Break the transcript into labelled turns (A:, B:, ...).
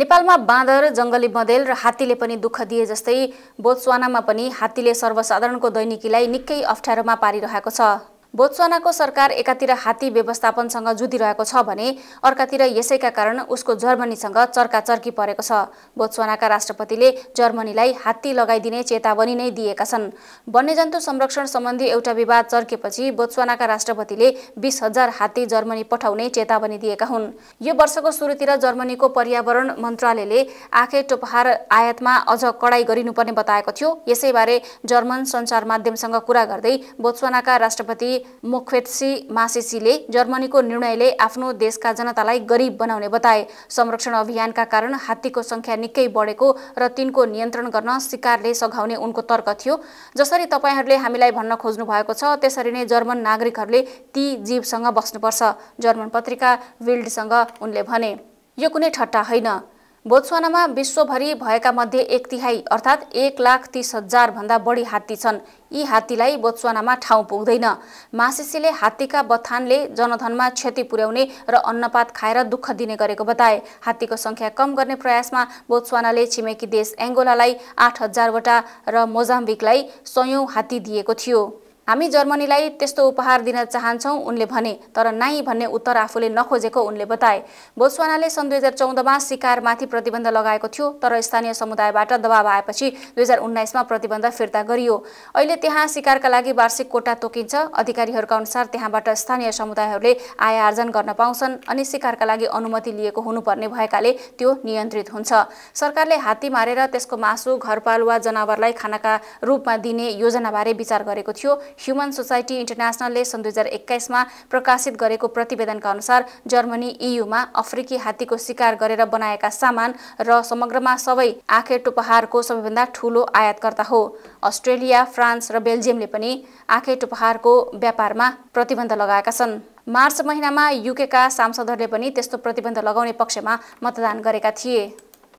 A: नेपालमा बाँदर जङ्गली मधेल र हात्तीले पनि दुःख दिए जस्तै बोत्सवानामा पनि हात्तीले सर्वसाधारणको दैनिकीलाई निकै अप्ठ्यारोमा पारिरहेको छ बोत्सवानाको सरकार एकातिर हात्ती व्यवस्थापनसँग जुधिरहेको छ भने अर्कातिर यसैका कारण उसको जर्मनीसँग चर्काचर्की परेको छ बोत्सवानाका राष्ट्रपतिले जर्मनीलाई हात्ती लगाइदिने चेतावनी नै दिएका छन् वन्यजन्तु संरक्षण सम्बन्धी एउटा विवाद चर्केपछि बोत्सवानाका राष्ट्रपतिले बिस हजार हात्ती जर्मनी पठाउने चेतावनी दिएका हुन् यो वर्षको सुरुतिर जर्मनीको पर्यावरण मन्त्रालयले आँखे टोपहार आयातमा अझ कडाई गरिनुपर्ने बताएको थियो यसैबारे जर्मन सञ्चार माध्यमसँग कुरा गर्दै बोत्सवानाका राष्ट्रपति मुख्वेत्सी मासेसीले जर्मनीको निर्णयले आफ्नो देशका जनतालाई गरिब बनाउने बताए संरक्षण अभियानका कारण हात्तीको संख्या निकै बढेको र तिनको नियन्त्रण गर्न सिकारले सघाउने उनको तर्क थियो जसरी तपाईँहरूले हामीलाई भन्न खोज्नु भएको छ त्यसरी नै जर्मन नागरिकहरूले ती जीवसँग बस्नुपर्छ जर्मन पत्रिका विल्डसँग उनले भने यो कुनै ठट्टा होइन बोत्सवानामा विश्वभरि भएका मध्ये एक तिहाई अर्थात् एक लाख तिस हजारभन्दा बढी हात्ती छन् यी हात्तीलाई बोत्सवानामा ठाउँ पुग्दैन मासिसीले हात्तीका बथानले जनधनमा क्षति पुर्याउने र अन्नपात खाएर दुःख दिने गरेको बताए हात्तीको सङ्ख्या कम गर्ने प्रयासमा बोत्सवानाले छिमेकी देश एङ्गोलालाई आठ हजारवटा र मोजाम्बिकलाई सयौँ हात्ती दिएको थियो हामी जर्मनीलाई त्यस्तो उपहार दिन चाहन्छौँ उनले भने तर नाइ भन्ने उत्तर आफूले नखोजेको उनले बताए बोत्सवानाले सन् दुई हजार चौधमा शिकारमाथि प्रतिबन्ध लगाएको थियो तर स्थानीय समुदायबाट दबाव आएपछि दुई हजार उन्नाइसमा प्रतिबन्ध फिर्ता गरियो अहिले त्यहाँ शिकारका लागि वार्षिक कोटा तोकिन्छ अधिकारीहरूका अनुसार त्यहाँबाट स्थानीय समुदायहरूले आय आर्जन गर्न पाउँछन् अनि शिकारका लागि अनुमति लिएको हुनुपर्ने भएकाले त्यो नियन्त्रित हुन्छ सरकारले हात्ती मारेर त्यसको मासु घरपालुवा जनावरलाई खानाका रूपमा दिने योजनाबारे विचार गरेको थियो ह्युमन सोसाइटी इन्टरनेसनलले सन् दुई हजार एक्काइसमा प्रकाशित गरेको प्रतिवेदनका अनुसार जर्मनी इयुमा e अफ्रिकी हात्तीको शिकार गरेर बनाएका सामान र समग्रमा सबै आँखे टोपहारको सबैभन्दा ठूलो आयातकर्ता हो अस्ट्रेलिया फ्रान्स र बेल्जियमले पनि आँखे टोपहारको व्यापारमा प्रतिबन्ध लगाएका छन् मार्च महिनामा युकेका सांसदहरूले पनि त्यस्तो प्रतिबन्ध लगाउने पक्षमा मतदान गरेका थिए